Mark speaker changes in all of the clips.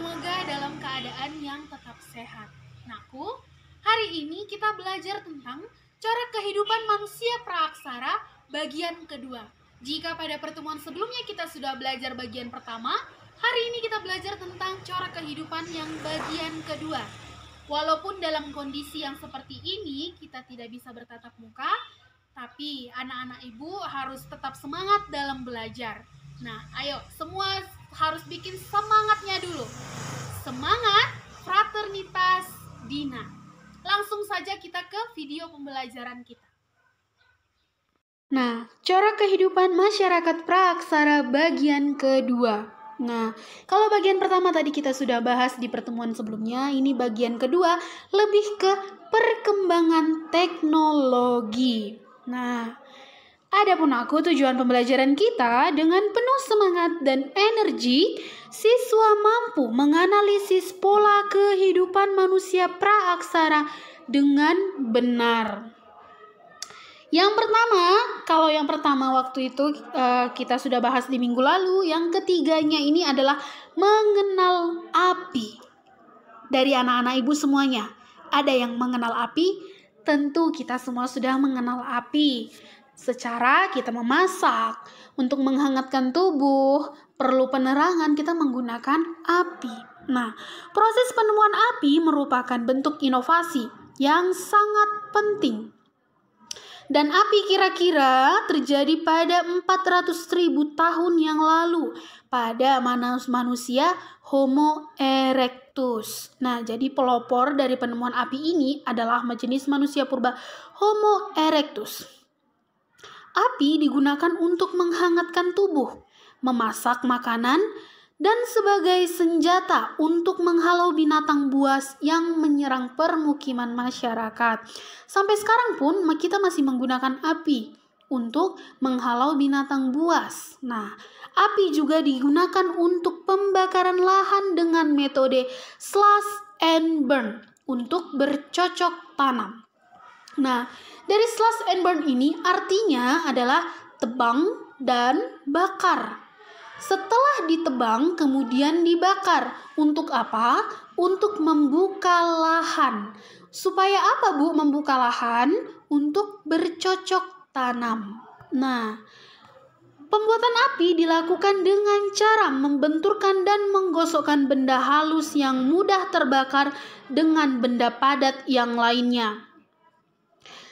Speaker 1: Semoga dalam keadaan yang tetap sehat. Naku, hari ini kita belajar tentang corak kehidupan manusia praaksara bagian kedua. Jika pada pertemuan sebelumnya kita sudah belajar bagian pertama, hari ini kita belajar tentang corak kehidupan yang bagian kedua. Walaupun dalam kondisi yang seperti ini kita tidak bisa bertatap muka, tapi anak-anak ibu harus tetap semangat dalam belajar. Nah, ayo semua harus bikin semangatnya dulu. Semangat, fraternitas, dina. Langsung saja kita ke video pembelajaran kita. Nah, corak kehidupan masyarakat praaksara bagian kedua. Nah, kalau bagian pertama tadi kita sudah bahas di pertemuan sebelumnya, ini bagian kedua lebih ke perkembangan teknologi. Nah, Adapun aku, tujuan pembelajaran kita dengan penuh semangat dan energi, siswa mampu menganalisis pola kehidupan manusia praaksara dengan benar. Yang pertama, kalau yang pertama waktu itu eh, kita sudah bahas di minggu lalu, yang ketiganya ini adalah mengenal api. Dari anak-anak ibu semuanya, ada yang mengenal api, tentu kita semua sudah mengenal api. Secara kita memasak untuk menghangatkan tubuh, perlu penerangan kita menggunakan api. Nah, proses penemuan api merupakan bentuk inovasi yang sangat penting. Dan api kira-kira terjadi pada 400 ribu tahun yang lalu pada manusia Homo erectus. Nah, jadi pelopor dari penemuan api ini adalah jenis manusia purba Homo erectus. Api digunakan untuk menghangatkan tubuh, memasak makanan, dan sebagai senjata untuk menghalau binatang buas yang menyerang permukiman masyarakat. Sampai sekarang pun kita masih menggunakan api untuk menghalau binatang buas. Nah, api juga digunakan untuk pembakaran lahan dengan metode slash and burn untuk bercocok tanam. Nah, dari slash and burn ini artinya adalah tebang dan bakar. Setelah ditebang, kemudian dibakar. Untuk apa? Untuk membuka lahan. Supaya apa, Bu? Membuka lahan untuk bercocok tanam. Nah, pembuatan api dilakukan dengan cara membenturkan dan menggosokkan benda halus yang mudah terbakar dengan benda padat yang lainnya.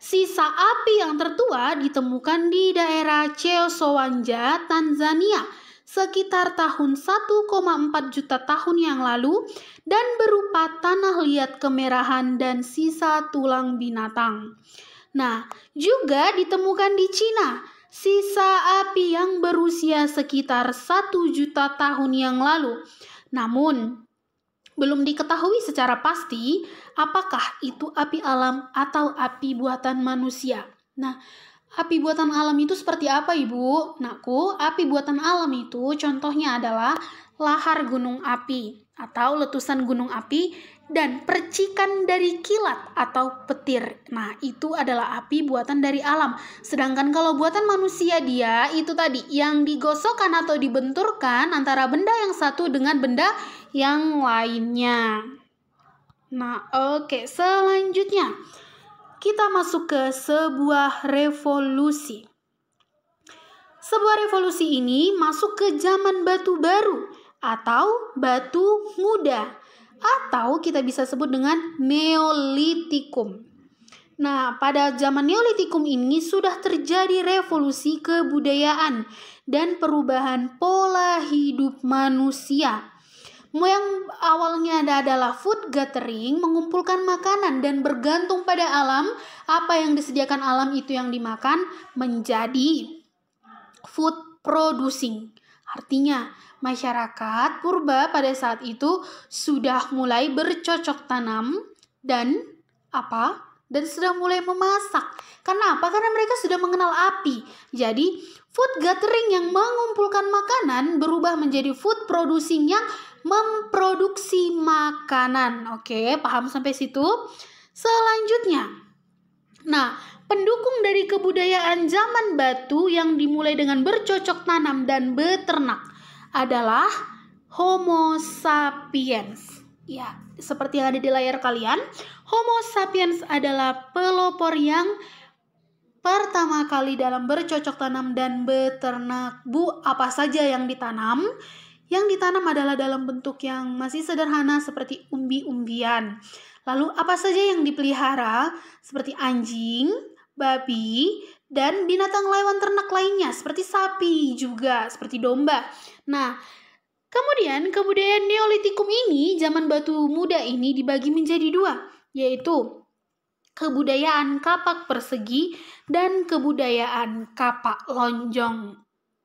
Speaker 1: Sisa api yang tertua ditemukan di daerah Cheosowanja, Tanzania sekitar tahun 1,4 juta tahun yang lalu dan berupa tanah liat kemerahan dan sisa tulang binatang. Nah, juga ditemukan di Cina, sisa api yang berusia sekitar 1 juta tahun yang lalu. Namun, belum diketahui secara pasti apakah itu api alam atau api buatan manusia. Nah, api buatan alam itu seperti apa, Ibu? Naku, api buatan alam itu contohnya adalah lahar gunung api atau letusan gunung api dan percikan dari kilat atau petir. Nah, itu adalah api buatan dari alam. Sedangkan kalau buatan manusia dia itu tadi yang digosokkan atau dibenturkan antara benda yang satu dengan benda yang lainnya. Nah, oke, okay. selanjutnya kita masuk ke sebuah revolusi. Sebuah revolusi ini masuk ke zaman batu baru atau batu muda atau kita bisa sebut dengan Neolitikum. Nah, pada zaman Neolitikum ini sudah terjadi revolusi kebudayaan dan perubahan pola hidup manusia. Yang awalnya ada adalah food gathering, mengumpulkan makanan dan bergantung pada alam, apa yang disediakan alam itu yang dimakan menjadi food producing. Artinya, Masyarakat purba pada saat itu sudah mulai bercocok tanam dan apa? Dan sudah mulai memasak. Karena apa? Karena mereka sudah mengenal api. Jadi, food gathering yang mengumpulkan makanan berubah menjadi food producing yang memproduksi makanan. Oke, paham sampai situ? Selanjutnya, Nah, pendukung dari kebudayaan zaman batu yang dimulai dengan bercocok tanam dan beternak adalah Homo sapiens. Ya, seperti yang ada di layar kalian, Homo sapiens adalah pelopor yang pertama kali dalam bercocok tanam dan beternak bu apa saja yang ditanam yang ditanam adalah dalam bentuk yang masih sederhana seperti umbi-umbian. Lalu apa saja yang dipelihara seperti anjing, babi, dan binatang lewan ternak lainnya seperti sapi juga, seperti domba. Nah, kemudian kebudayaan Neolitikum ini, zaman batu muda ini dibagi menjadi dua, yaitu kebudayaan kapak persegi dan kebudayaan kapak lonjong.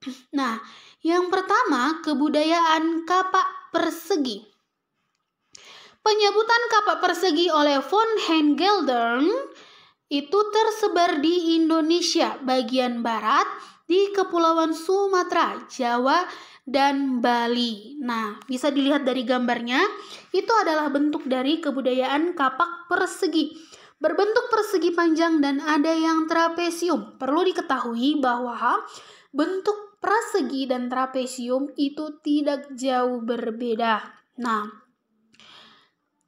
Speaker 1: Nah, yang pertama kebudayaan kapak persegi. Penyebutan kapak persegi oleh von Hengeldern itu tersebar di Indonesia bagian barat, di Kepulauan Sumatera, Jawa, dan Bali. Nah, bisa dilihat dari gambarnya, itu adalah bentuk dari kebudayaan kapak persegi. Berbentuk persegi panjang dan ada yang trapesium. Perlu diketahui bahwa bentuk persegi dan trapesium itu tidak jauh berbeda. Nah,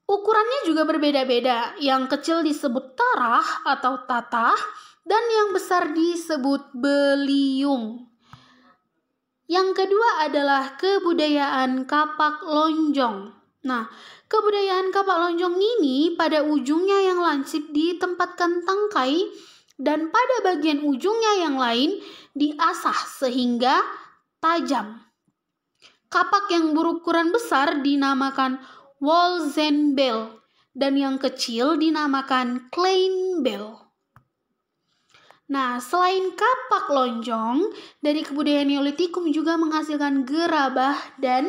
Speaker 1: Ukurannya juga berbeda-beda, yang kecil disebut tarah atau tatah, dan yang besar disebut beliung. Yang kedua adalah kebudayaan kapak lonjong. Nah, kebudayaan kapak lonjong ini pada ujungnya yang lancip ditempatkan tangkai dan pada bagian ujungnya yang lain diasah sehingga tajam. Kapak yang berukuran besar dinamakan Walzenbell, dan yang kecil dinamakan Kleinbell. Nah, selain kapak lonjong, dari kebudayaan Neolitikum juga menghasilkan gerabah dan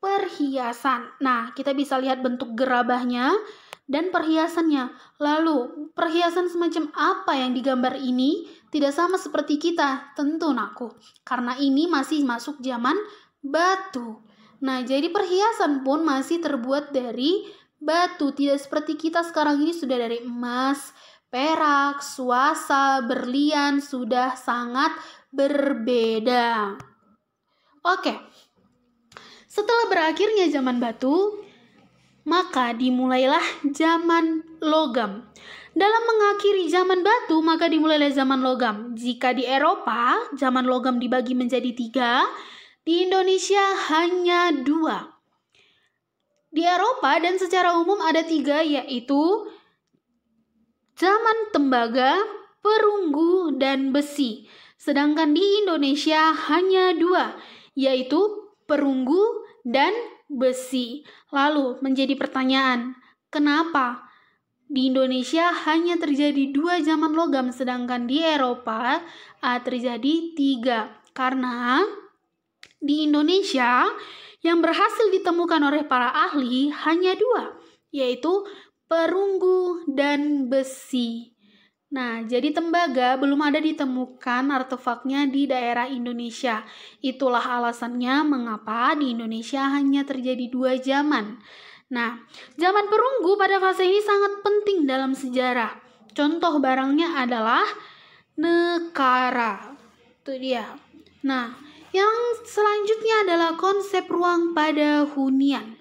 Speaker 1: perhiasan. Nah, kita bisa lihat bentuk gerabahnya dan perhiasannya. Lalu, perhiasan semacam apa yang digambar ini tidak sama seperti kita, tentu naku. Karena ini masih masuk zaman batu. Nah, jadi perhiasan pun masih terbuat dari batu, tidak seperti kita sekarang ini sudah dari emas, perak, suasa, berlian, sudah sangat berbeda. Oke. Setelah berakhirnya zaman batu, maka dimulailah zaman logam. Dalam mengakhiri zaman batu, maka dimulailah zaman logam. Jika di Eropa, zaman logam dibagi menjadi tiga, di Indonesia hanya dua. Di Eropa dan secara umum ada tiga yaitu zaman tembaga, perunggu, dan besi. Sedangkan di Indonesia hanya dua yaitu perunggu dan besi. Lalu menjadi pertanyaan, kenapa? Di Indonesia hanya terjadi dua zaman logam, sedangkan di Eropa ah, terjadi tiga. Karena di Indonesia, yang berhasil ditemukan oleh para ahli hanya dua, yaitu perunggu dan besi. Nah, jadi tembaga belum ada ditemukan artefaknya di daerah Indonesia. Itulah alasannya mengapa di Indonesia hanya terjadi dua zaman. Nah, zaman perunggu pada fase ini sangat penting dalam sejarah. Contoh barangnya adalah nekara. Itu dia. Nah, yang selanjutnya adalah konsep ruang pada hunian.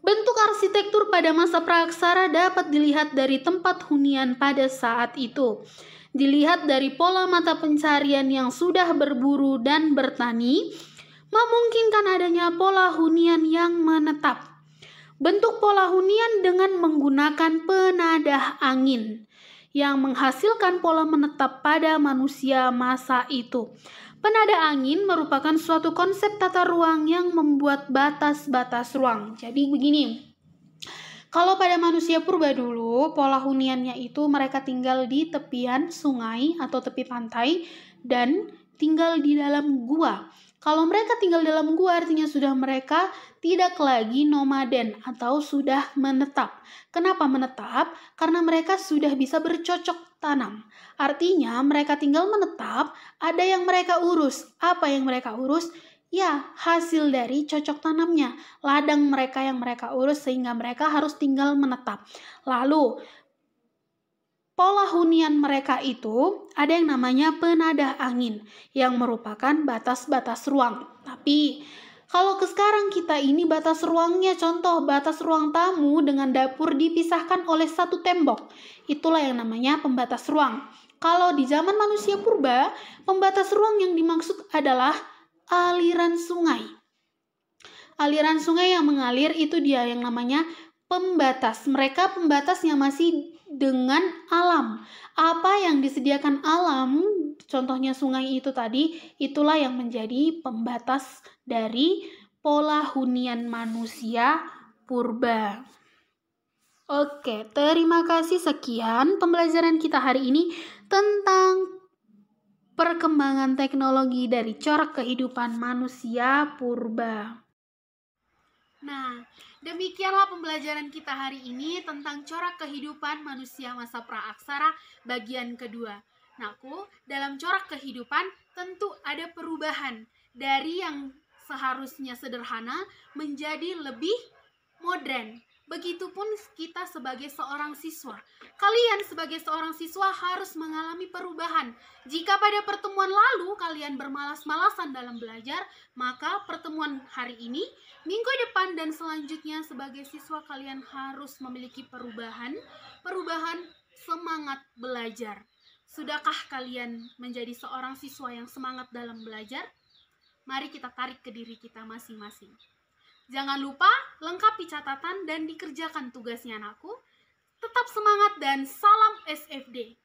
Speaker 1: Bentuk arsitektur pada masa praaksara dapat dilihat dari tempat hunian pada saat itu. Dilihat dari pola mata pencarian yang sudah berburu dan bertani, memungkinkan adanya pola hunian yang menetap. Bentuk pola hunian dengan menggunakan penadah angin yang menghasilkan pola menetap pada manusia masa itu. Penada angin merupakan suatu konsep tata ruang yang membuat batas-batas ruang. Jadi begini, kalau pada manusia purba dulu, pola huniannya itu mereka tinggal di tepian sungai atau tepi pantai dan tinggal di dalam gua. Kalau mereka tinggal dalam gua artinya sudah mereka tidak lagi nomaden atau sudah menetap. Kenapa menetap? Karena mereka sudah bisa bercocok tanam. Artinya mereka tinggal menetap, ada yang mereka urus. Apa yang mereka urus? Ya, hasil dari cocok tanamnya, ladang mereka yang mereka urus sehingga mereka harus tinggal menetap. Lalu, pola hunian mereka itu ada yang namanya penadah angin yang merupakan batas-batas ruang. Tapi kalau ke sekarang kita ini batas ruangnya, contoh batas ruang tamu dengan dapur dipisahkan oleh satu tembok. Itulah yang namanya pembatas ruang. Kalau di zaman manusia purba, pembatas ruang yang dimaksud adalah aliran sungai. Aliran sungai yang mengalir itu dia yang namanya pembatas. Mereka pembatas yang masih dengan alam. Apa yang disediakan alam, contohnya sungai itu tadi, itulah yang menjadi pembatas dari pola hunian manusia purba. Oke, terima kasih sekian pembelajaran kita hari ini tentang perkembangan teknologi dari corak kehidupan manusia purba. Nah, Demikianlah pembelajaran kita hari ini tentang corak kehidupan manusia masa praaksara bagian kedua. Naku, dalam corak kehidupan tentu ada perubahan dari yang seharusnya sederhana menjadi lebih modern. Begitupun kita sebagai seorang siswa. Kalian sebagai seorang siswa harus mengalami perubahan. Jika pada pertemuan lalu kalian bermalas-malasan dalam belajar, maka pertemuan hari ini, minggu depan dan selanjutnya sebagai siswa kalian harus memiliki perubahan, perubahan semangat belajar. Sudahkah kalian menjadi seorang siswa yang semangat dalam belajar? Mari kita tarik ke diri kita masing-masing. Jangan lupa lengkapi catatan dan dikerjakan tugasnya anakku. Tetap semangat dan salam SFD.